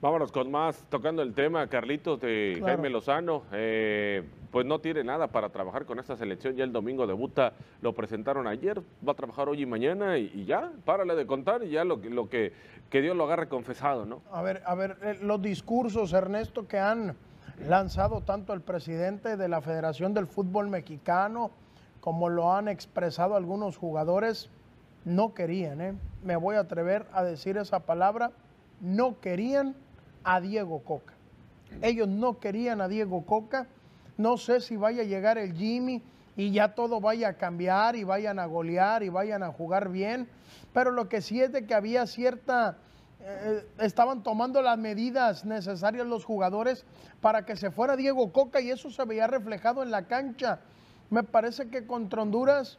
Vámonos con más, tocando el tema, Carlitos, de Jaime Lozano, eh, pues no tiene nada para trabajar con esta selección, ya el domingo debuta, lo presentaron ayer, va a trabajar hoy y mañana y, ya, párale de contar y ya lo, que, Dios lo haga confesado, ¿no? A ver, a ver, eh, los discursos, Ernesto, que han lanzado tanto el presidente de la Federación del Fútbol Mexicano como lo han expresado algunos jugadores, no querían, ¿eh? me voy a atrever a decir esa palabra, no querían a Diego Coca. Ellos no querían a Diego Coca. No sé si vaya a llegar el Jimmy y ya todo vaya a cambiar y vayan a golear y vayan a jugar bien. Pero lo que sí es de que había cierta... Eh, estaban tomando las medidas necesarias los jugadores para que se fuera Diego Coca y eso se veía reflejado en la cancha. Me parece que contra Honduras,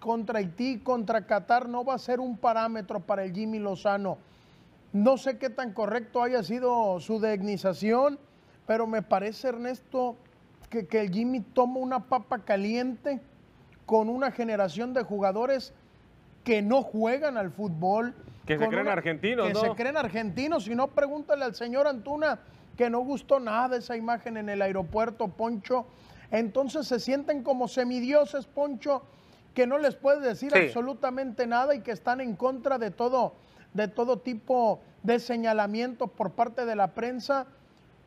contra Haití, contra Qatar no va a ser un parámetro para el Jimmy Lozano. No sé qué tan correcto haya sido su degnización, pero me parece, Ernesto, que, el Jimmy toma una papa caliente con una generación de jugadores que no juegan al fútbol. Que se creen argentinos, que se creen argentinos. Si no, pregúntale al señor Antuna que no gustó nada esa imagen en el aeropuerto, Poncho. Entonces se sienten como semidioses, Poncho, que no les puede decir absolutamente nada y que están en contra de todo, de todo tipo de señalamiento por parte de la prensa.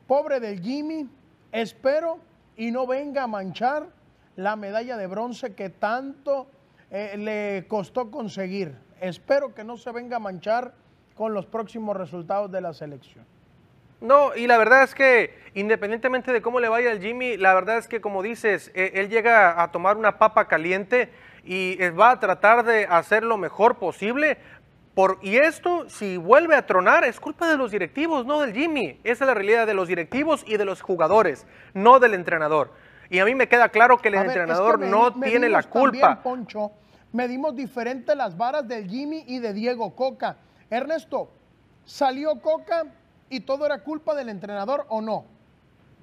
Pobre del Jimmy, espero y no venga a manchar la medalla de bronce que tanto eh, le costó conseguir. Espero que no se venga a manchar con los próximos resultados de la selección. No, y la verdad es que independientemente de cómo le vaya al Jimmy, la verdad es que como dices, eh, él llega a tomar una papa caliente y eh, va a tratar de hacer lo mejor posible y esto, si vuelve a tronar, es culpa de los directivos, no del Jimmy. Esa es la realidad de los directivos y de los jugadores, no del entrenador. Y a mí me queda claro que el entrenador no tiene la culpa. Poncho, medimos diferente las varas del Jimmy y de Diego Coca. Ernesto, ¿salió Coca y todo era culpa del entrenador o no?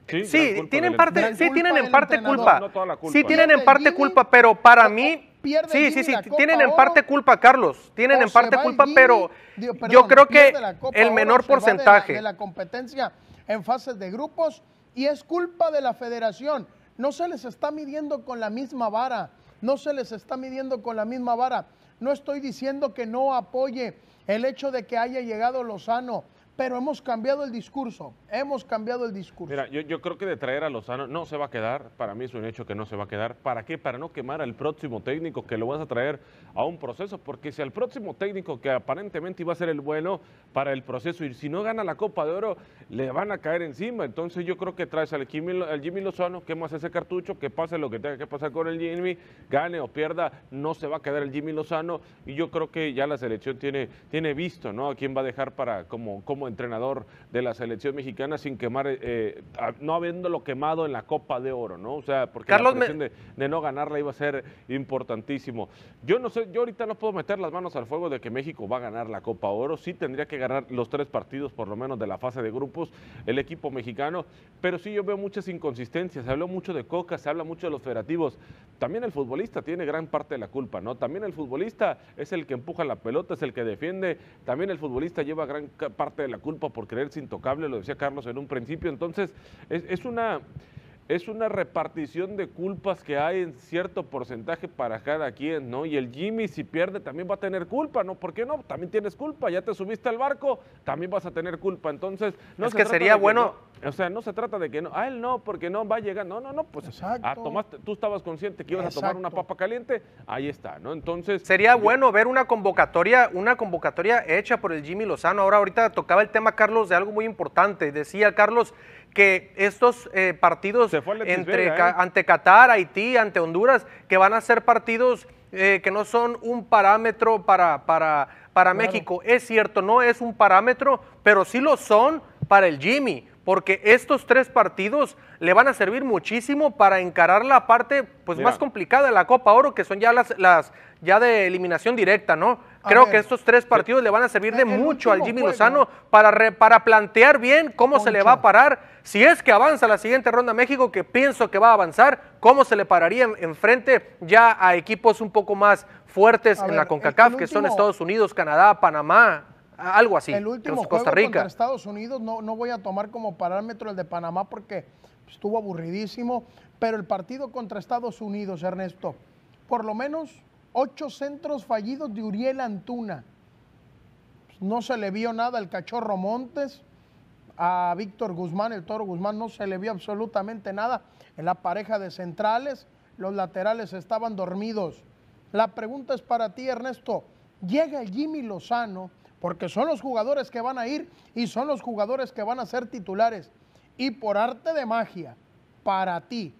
Sí, sí tienen parte, sí tienen en parte culpa. Sí tienen en parte culpa, pero para mí Sí, sí, sí, tienen en parte culpa, Carlos, tienen en parte culpa, pero yo creo que el menor porcentaje. De la, competencia en fases de grupos y es culpa de la federación. No se les está midiendo con la misma vara, no se les está midiendo con la misma vara. No estoy diciendo que no apoye el hecho de que haya llegado Lozano, pero hemos cambiado el discurso, hemos cambiado el discurso. Mira, yo, creo que de traer a Lozano no se va a quedar, para mí es un hecho que no se va a quedar. ¿Para qué? Para no quemar al próximo técnico que lo vas a traer a un proceso, porque si al próximo técnico que aparentemente iba a ser el bueno para el proceso y si no gana la Copa de Oro, le van a caer encima. Entonces yo creo que traes al Jimmy, al Jimmy Lozano, quemas ese cartucho, que pase lo que tenga que pasar con el Jimmy, gane o pierda, no se va a quedar el Jimmy Lozano y yo creo que ya la selección tiene, tiene visto, ¿no? A quién va a dejar para cómo como entrenador de la selección mexicana sin quemar, eh, eh, no habiéndolo quemado en la Copa de Oro, ¿no? O sea, porque la presión de, no ganarla iba a ser importantísimo. Yo no sé, yo ahorita no puedo meter las manos al fuego de que México va a ganar la Copa Oro, sí tendría que ganar los tres partidos por lo menos de la fase de grupos, el equipo mexicano, pero sí yo veo muchas inconsistencias, se habló mucho de Coca, se habla mucho de los federativos, también el futbolista tiene gran parte de la culpa, ¿no? También el futbolista es el que empuja la pelota, es el que defiende, también el futbolista lleva gran parte de la la culpa por creerse intocable, lo decía Carlos en un principio. Entonces, es, es una es una repartición de culpas que hay en cierto porcentaje para cada quien, ¿no? Y el Jimmy si pierde también va a tener culpa, ¿no? ¿Por qué no? También tienes culpa, ya te subiste al barco, también vas a tener culpa. Entonces, no es que sería bueno, o sea, no se trata de que no, a él no, porque no va a llegar. No, no, no, pues ah, Exacto. tú estabas consciente que ibas a tomar una papa caliente, ahí está, ¿no? Entonces, sería bueno ver una convocatoria, una convocatoria hecha por el Jimmy Lozano. Ahora ahorita tocaba el tema Carlos de algo muy importante. Decía Carlos que estos eh, partidos entre, ¿eh? ante Qatar, Haití, ante Honduras, que van a ser partidos eh, que no son un parámetro para, para, para México. Es cierto, no es un parámetro, pero sí lo son para el Jimmy, porque estos tres partidos le van a servir muchísimo para encarar la parte pues, más complicada de la Copa Oro, que son ya las, las ya de eliminación directa, ¿no? Creo que estos tres partidos le van a servir de mucho al Jimmy Lozano para, para plantear bien cómo se le va a parar. Si es que avanza la siguiente ronda México, que pienso que va a avanzar, cómo se le pararía enfrente ya a equipos un poco más fuertes en la CONCACAF, que son Estados Unidos, Canadá, Panamá, algo así. El último Costa juego Contra Estados Unidos no, no voy a tomar como parámetro el de Panamá porque pues, estuvo aburridísimo, pero el partido contra Estados Unidos, Ernesto, por lo menos Ocho centros fallidos de Uriel Antuna. No se le vio nada al cachorro Montes, a Víctor Guzmán, el toro Guzmán, no se le vio absolutamente nada. En la pareja de centrales, los laterales estaban dormidos. La pregunta es para ti, Ernesto. Llega el Jimmy Lozano, porque son los jugadores que van a ir y son los jugadores que van a ser titulares. Y por arte de magia, para ti,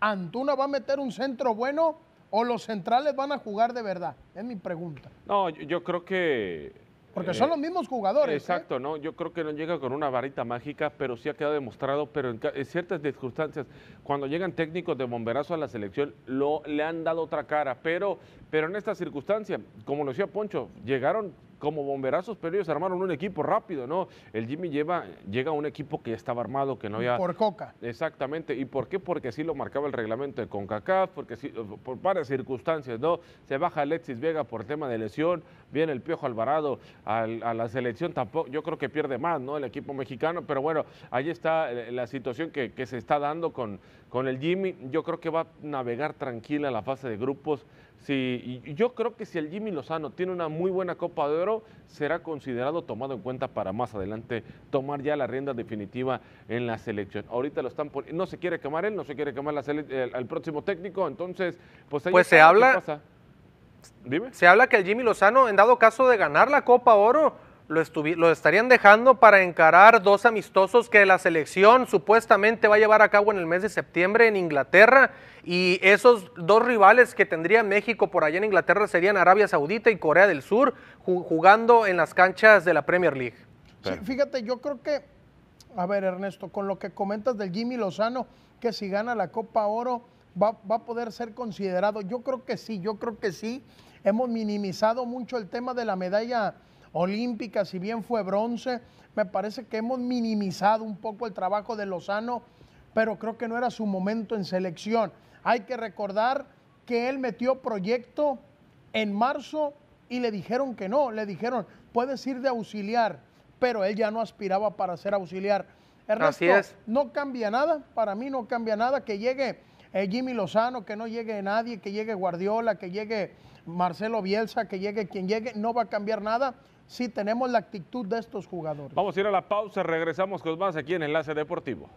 Antuna va a meter un centro bueno o los centrales van a jugar de verdad? Es mi pregunta. No, yo, creo que... Porque eh, son los mismos jugadores. ¿eh? Exacto, ¿no? Yo creo que no llega con una varita mágica, pero sí ha quedado demostrado, pero en, ciertas circunstancias, cuando llegan técnicos de bomberazo a la selección, lo, le han dado otra cara, pero, pero en esta circunstancia, como lo decía Poncho, llegaron como bomberazos, pero ellos armaron un equipo rápido, ¿no? El Jimmy lleva, llega a un equipo que ya estaba armado, que no había... Por coca. Exactamente. ¿Y por qué? Porque sí lo marcaba el reglamento de CONCACAF, porque por varias circunstancias, ¿no? Se baja Alexis Vega por tema de lesión, viene el Piojo Alvarado a la selección, tampoco, yo creo que pierde más, ¿no? El equipo mexicano, pero bueno, ahí está eh, la situación que se está dando con, con el Jimmy, yo creo que va a navegar tranquila la fase de grupos. Si, yo creo que si el Jimmy Lozano tiene una muy buena Copa de Oro, será considerado tomado en cuenta para más adelante tomar ya la rienda definitiva en la selección. Ahorita lo están no se quiere quemar él, no se quiere quemar la el, próximo técnico, entonces pues pues se habla. Dime. Se habla que el Jimmy Lozano, en dado caso de ganar la Copa Oro, lo, estarían dejando para encarar dos amistosos que la selección supuestamente va a llevar a cabo en el mes de septiembre en Inglaterra y esos dos rivales que tendría México por allá en Inglaterra serían Arabia Saudita y Corea del Sur jugando en las canchas de la Premier League. fíjate, yo creo que, a ver Ernesto, con lo que comentas del Jimmy Lozano, que si gana la Copa Oro va, va a poder ser considerado, yo creo que sí, yo creo que sí, hemos minimizado mucho el tema de la medalla olímpica, si bien fue bronce, me parece que hemos minimizado un poco el trabajo de Lozano, pero creo que no era su momento en selección. Hay que recordar que él metió proyecto en marzo y le dijeron que no, le dijeron, puedes ir de auxiliar, pero él ya no aspiraba para ser auxiliar. Así es. no cambia nada, para mí no cambia nada que llegue Jimmy Lozano, que no llegue nadie, que llegue Guardiola, que llegue Marcelo Bielsa, que llegue quien llegue, no va a cambiar nada si tenemos la actitud de estos jugadores. Vamos a ir a la pausa, regresamos con más aquí en Enlace Deportivo.